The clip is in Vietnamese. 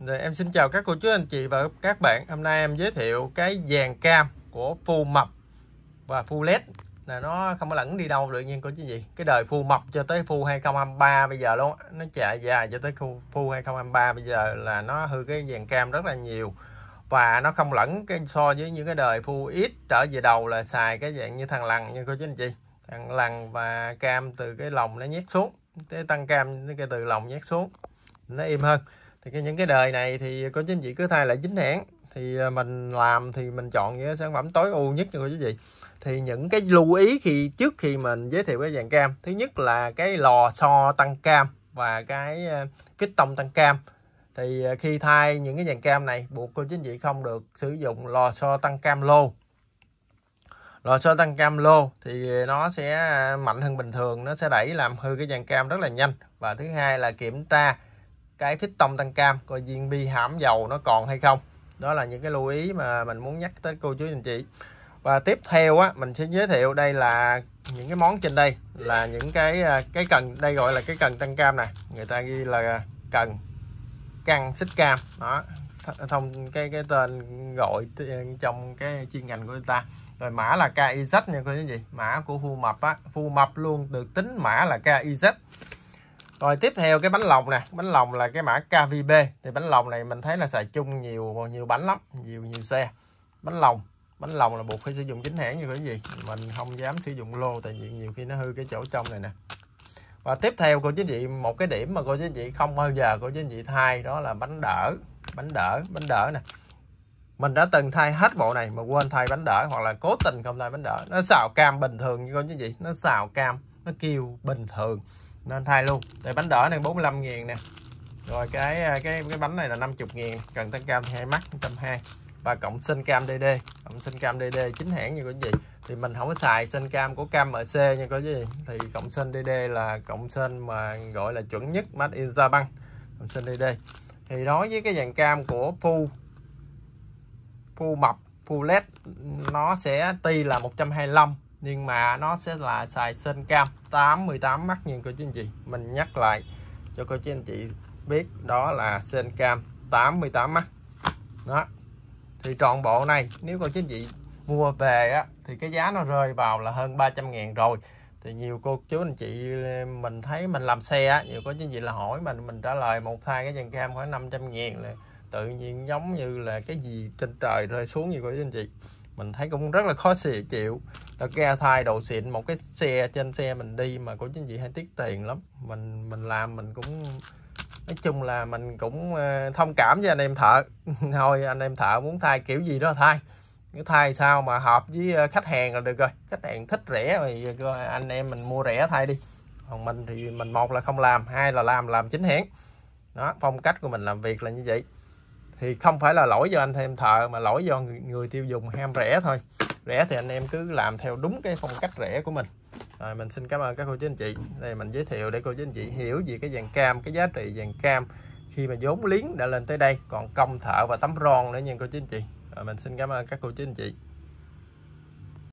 Rồi em xin chào các cô chú anh chị và các bạn. Hôm nay em giới thiệu cái vàng cam của phu mập và phu led là nó không có lẫn đi đâu tự nhiên cô chứ gì. Cái đời phu mập cho tới phu 2023 bây giờ luôn, nó chạy dài cho tới phu phu 2023 bây giờ là nó hư cái vàng cam rất là nhiều và nó không lẫn cái so với những cái đời phu ít trở về đầu là xài cái dạng như thằng lằn như cô chú anh chị. Thằng lằn và cam từ cái lồng nó nhét xuống, cái tăng cam cái từ lồng nhét xuống. Nó im hơn thì những cái đời này thì có chính anh chị cứ thay lại chính hãng thì à, mình làm thì mình chọn những sản phẩm tối ưu nhất cho cô chú chị thì những cái lưu ý khi trước khi mình giới thiệu cái dàn cam thứ nhất là cái lò xo tăng cam và cái à, kích tông tăng cam thì à, khi thay những cái dàn cam này buộc cô chính chị không được sử dụng lò xo tăng cam lô lò xo tăng cam lô thì nó sẽ mạnh hơn bình thường nó sẽ đẩy làm hư cái dàn cam rất là nhanh và thứ hai là kiểm tra cái thích tông tăng cam coi viên bi hãm dầu nó còn hay không đó là những cái lưu ý mà mình muốn nhắc tới cô chú anh chị và tiếp theo á mình sẽ giới thiệu đây là những cái món trên đây là những cái à, cái cần đây gọi là cái cần tăng cam này người ta ghi là cần căng xích cam đó thông cái cái tên gọi trong cái chuyên ngành của người ta rồi mã là KIZ nha cô chú anh chị mã của phu mập á phu mập luôn được tính mã là KIZ rồi tiếp theo cái bánh lồng nè bánh lồng là cái mã KVB thì bánh lồng này mình thấy là xài chung nhiều nhiều bánh lắm nhiều nhiều xe bánh lồng bánh lồng là buộc phải sử dụng chính hãng như cái gì mình không dám sử dụng lô tại vì nhiều khi nó hư cái chỗ trong này nè và tiếp theo cô chú chị một cái điểm mà cô chú chị không bao giờ cô chú chị thay đó là bánh đỡ bánh đỡ bánh đỡ nè mình đã từng thay hết bộ này mà quên thay bánh đỡ hoặc là cố tình không thay bánh đỡ nó xào cam bình thường như cô chú chị nó xào cam nó kêu bình thường nên thay luôn đây bánh đỏ này 45 000 nè rồi cái à, cái cái bánh này là 50 000 cần tăng cam hai mắt 120 và cộng sinh cam DD cộng sinh cam DD chính hãng như cái gì thì mình không có xài sinh cam của cam MC như có gì thì cộng sinh DD là cộng sinh mà gọi là chuẩn nhất made in băng cộng sinh DD thì đối với cái dàn cam của Phu Phu mập Phu led nó sẽ ti là 125 nhưng mà nó sẽ là xài sên cam 818 mắt nhìn của chú anh chị mình nhắc lại cho cô chú anh chị biết đó là sên cam 88 mắt đó thì trọn bộ này nếu cô chú anh chị mua về á thì cái giá nó rơi vào là hơn 300 ngàn rồi thì nhiều cô chú anh chị mình thấy mình làm xe á nhiều có anh chị là hỏi mình mình trả lời một hai cái dàn cam khoảng 500 ngàn là tự nhiên giống như là cái gì trên trời rơi xuống gì của anh chị mình thấy cũng rất là khó xì chịu thật ra thay đồ xịn một cái xe trên xe mình đi mà của chính chị hay tiết tiền lắm mình mình làm mình cũng nói chung là mình cũng ờ, thông cảm với anh em thợ thôi anh em thợ muốn thay kiểu gì đó thay cái thay sao mà hợp với ờ, khách hàng là được rồi khách hàng thích rẻ rồi anh em mình mua rẻ thay đi còn mình thì mình một là không làm hai là làm làm chính hãng đó phong cách của mình làm việc là như vậy thì không phải là lỗi do anh thêm thợ mà lỗi do người, người tiêu dùng ham rẻ thôi rẻ thì anh em cứ làm theo đúng cái phong cách rẻ của mình rồi mình xin cảm ơn các cô chú anh chị đây mình giới thiệu để cô chú anh chị hiểu về cái vàng cam cái giá trị vàng cam khi mà vốn liếng đã lên tới đây còn công thợ và tấm ron nữa nha cô chú anh chị rồi mình xin cảm ơn các cô chú anh chị